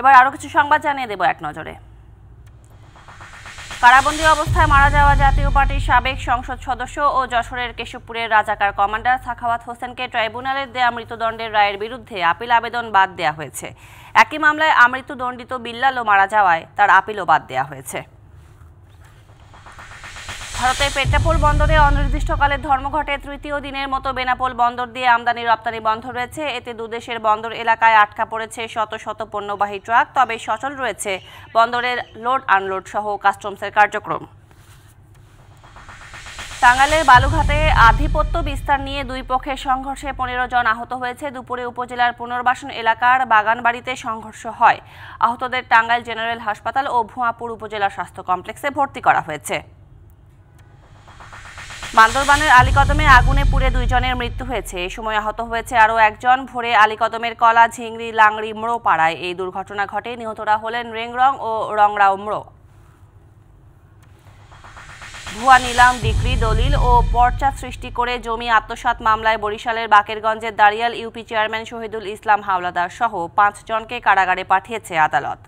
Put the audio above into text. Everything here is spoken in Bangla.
এবার আরও কিছু সংবাদ জানিয়ে দেব এক নজরে কারাবন্দি অবস্থায় মারা যাওয়া জাতীয় পার্টির সাবেক সংসদ সদস্য ও যশোরের কেশবপুরের রাজাকার কমান্ডার সাখাওয়াত হোসেনকে ট্রাইব্যুনালের দেয়া মৃত্যুদণ্ডের রায়ের বিরুদ্ধে আপিল আবেদন বাদ দেয়া হয়েছে একই মামলায় আমৃত্যুদণ্ডিত বিল্লালও মারা যাওয়ায় তার আপিলও বাদ দেয়া হয়েছে ভারতের পেট্রাপোল বন্দরে অনির্দিষ্টকালে ধর্মঘটে তৃতীয় দিনের মতো বেনাপোল বন্দর দিয়ে আমদানি রপ্তানি বন্ধ রয়েছে এতে দুদেশের বন্দর এলাকায় আটকা পড়েছে শত শত পণ্যবাহী ট্রাক তবে সচল রয়েছে বন্দরের লোড আনলোড সহ কাস্টমসের কার্যক্রম টাঙ্গালের বালুঘাটে আধিপত্য বিস্তার নিয়ে দুই পক্ষের সংঘর্ষে পনেরো জন আহত হয়েছে দুপুরে উপজেলার পুনর্বাসন এলাকার বাগানবাড়িতে সংঘর্ষ হয় আহতদের টাঙ্গাইল জেনারেল হাসপাতাল ও ভুয়াপুর উপজেলা স্বাস্থ্য কমপ্লেক্সে ভর্তি করা হয়েছে বান্দরবানের আলীকদমে আগুনে পুড়ে দুইজনের মৃত্যু হয়েছে এ সময় আহত হয়েছে আরও একজন ভোরে আলীকদমের কলা ঝিংড়ি লাংড়ি মোড়ো পাড়ায় এই দুর্ঘটনা ঘটে নিহতরা হলেন রেংরং ও রংরাও মোড়ো ভুয়া নিলাম ডিগ্রি দলিল ও পর্চা সৃষ্টি করে জমি আত্মসাত মামলায় বরিশালের বাকেরগঞ্জের দাড়িয়াল ইউপি চেয়ারম্যান শহীদুল ইসলাম হাওলাদার সহ পাঁচজনকে কারাগারে পাঠিয়েছে আদালত